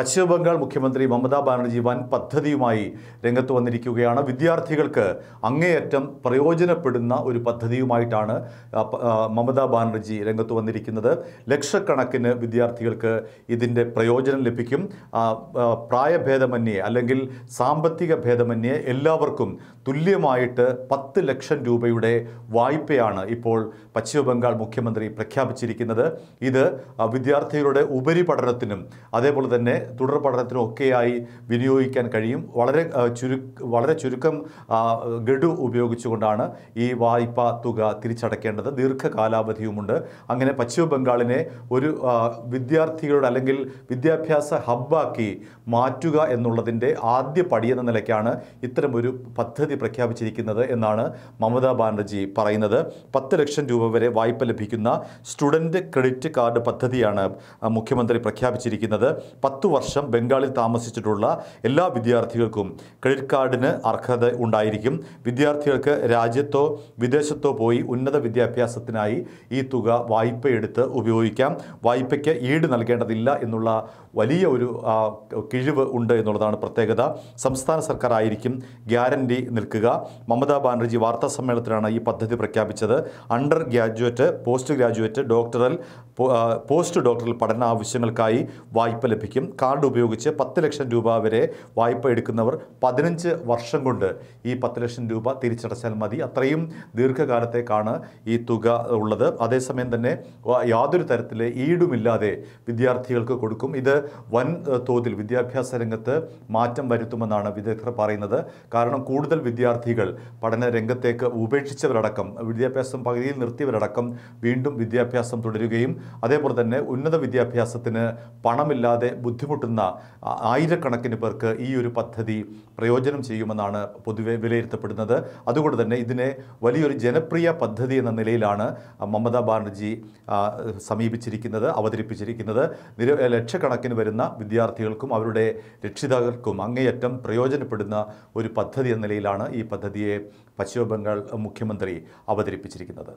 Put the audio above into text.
പശ്ചിമ ബംഗാൾ മുഖ്യമന്ത്രി മമതാ ബാനർജി വൻ പദ്ധതിയുമായി രംഗത്ത് വന്നിരിക്കുകയാണ് വിദ്യാർത്ഥികൾക്ക് അങ്ങേയറ്റം പ്രയോജനപ്പെടുന്ന ഒരു പദ്ധതിയുമായിട്ടാണ് മമതാ ബാനർജി രംഗത്ത് വന്നിരിക്കുന്നത് ലക്ഷക്കണക്കിന് വിദ്യാർത്ഥികൾക്ക് ഇതിൻ്റെ പ്രയോജനം ലഭിക്കും പ്രായഭേദമന്യേ അല്ലെങ്കിൽ സാമ്പത്തിക ഭേദമന്യേ എല്ലാവർക്കും തുല്യമായിട്ട് പത്ത് ലക്ഷം രൂപയുടെ വായ്പയാണ് ഇപ്പോൾ പശ്ചിമ ബംഗാൾ മുഖ്യമന്ത്രി പ്രഖ്യാപിച്ചിരിക്കുന്നത് ഇത് വിദ്യാർത്ഥികളുടെ ഉപരിപഠനത്തിനും അതേപോലെ തന്നെ തുടർ പഠനത്തിനും ഒക്കെയായി വിനിയോഗിക്കാൻ കഴിയും വളരെ ചുരു വളരെ ചുരുക്കം ഗഡു ഉപയോഗിച്ചുകൊണ്ടാണ് ഈ വായ്പ തുക തിരിച്ചടയ്ക്കേണ്ടത് ദീർഘകാലാവധിയുമുണ്ട് അങ്ങനെ പശ്ചിമ ഒരു വിദ്യാർത്ഥികളുടെ അല്ലെങ്കിൽ വിദ്യാഭ്യാസ ഹബ്ബാക്കി മാറ്റുക എന്നുള്ളതിൻ്റെ ആദ്യ പടിയെന്ന നിലയ്ക്കാണ് ഇത്തരമൊരു പദ്ധതി പ്രഖ്യാപിച്ചിരിക്കുന്നത് എന്നാണ് മമതാ ബാനർജി പറയുന്നത് പത്ത് ലക്ഷം രൂപ വരെ വായ്പ ലഭിക്കുന്ന സ്റ്റുഡൻറ്റ് ക്രെഡിറ്റ് കാർഡ് പദ്ധതിയാണ് മുഖ്യമന്ത്രി പ്രഖ്യാപിച്ചിരിക്കുന്നത് പത്തു വർഷം ബംഗാളിൽ താമസിച്ചിട്ടുള്ള എല്ലാ വിദ്യാർത്ഥികൾക്കും ക്രെഡിറ്റ് കാർഡിന് അർഹത ഉണ്ടായിരിക്കും വിദ്യാർത്ഥികൾക്ക് രാജ്യത്തോ വിദേശത്തോ പോയി ഉന്നത വിദ്യാഭ്യാസത്തിനായി ഈ തുക വായ്പയെടുത്ത് ഉപയോഗിക്കാം വായ്പയ്ക്ക് ഈട് നൽകേണ്ടതില്ല എന്നുള്ള വലിയ ഒരു കിഴിവ് ഉണ്ട് എന്നുള്ളതാണ് പ്രത്യേകത സംസ്ഥാന സർക്കാർ ആയിരിക്കും ഗ്യാരണ്ടി നിൽക്കുക മമതാ ബാനർജി വാർത്താ സമ്മേളനത്തിലാണ് ഈ പദ്ധതി പ്രഖ്യാപിച്ചത് under graduate post graduate doctoral post doctoral പഠന ആവശ്യങ്ങൾക്കായി വായ്പ ലഭിക്കും കാർഡ് ഉപയോഗിച്ച് പത്ത് ലക്ഷം രൂപ വരെ വായ്പ എടുക്കുന്നവർ പതിനഞ്ച് വർഷം കൊണ്ട് ഈ പത്ത് ലക്ഷം രൂപ തിരിച്ചടച്ചാൽ മതി അത്രയും ദീർഘകാലത്തേക്കാണ് ഈ തുക ഉള്ളത് അതേസമയം തന്നെ യാതൊരു തരത്തിലെ ഈടുമില്ലാതെ വിദ്യാർത്ഥികൾക്ക് കൊടുക്കും ഇത് വൻ തോതിൽ വിദ്യാഭ്യാസ രംഗത്ത് മാറ്റം വരുത്തുമെന്നാണ് വിദഗ്ധർ പറയുന്നത് കാരണം കൂടുതൽ വിദ്യാർത്ഥികൾ പഠന രംഗത്തേക്ക് ഉപേക്ഷിച്ചവരടക്കം വിദ്യാഭ്യാസം പകുതിയിൽ നിർത്തിയവരടക്കം വീണ്ടും വിദ്യാഭ്യാസം തുടരുകയും അതേപോലെ തന്നെ ഉന്നത വിദ്യാഭ്യാസത്തിന് പണമില്ലാതെ ബുദ്ധിമുട്ടുന്ന ആയിരക്കണക്കിന് പേർക്ക് ഈ ഒരു പദ്ധതി പ്രയോജനം ചെയ്യുമെന്നാണ് പൊതുവെ വിലയിരുത്തപ്പെടുന്നത് അതുകൊണ്ട് തന്നെ ഇതിനെ വലിയൊരു ജനപ്രിയ പദ്ധതി എന്ന നിലയിലാണ് മമതാ ബാനർജി സമീപിച്ചിരിക്കുന്നത് അവതരിപ്പിച്ചിരിക്കുന്നത് നിര ലക്ഷക്കണക്കിന് വരുന്ന വിദ്യാർത്ഥികൾക്കും അവരുടെ രക്ഷിതാക്കൾക്കും അങ്ങേയറ്റം പ്രയോജനപ്പെടുന്ന ഒരു പദ്ധതി എന്ന നിലയിലാണ് ഈ പദ്ധതിയെ പശ്ചിമ ബംഗാൾ മുഖ്യമന്ത്രി അവതരിപ്പിച്ചിരിക്കുന്നത്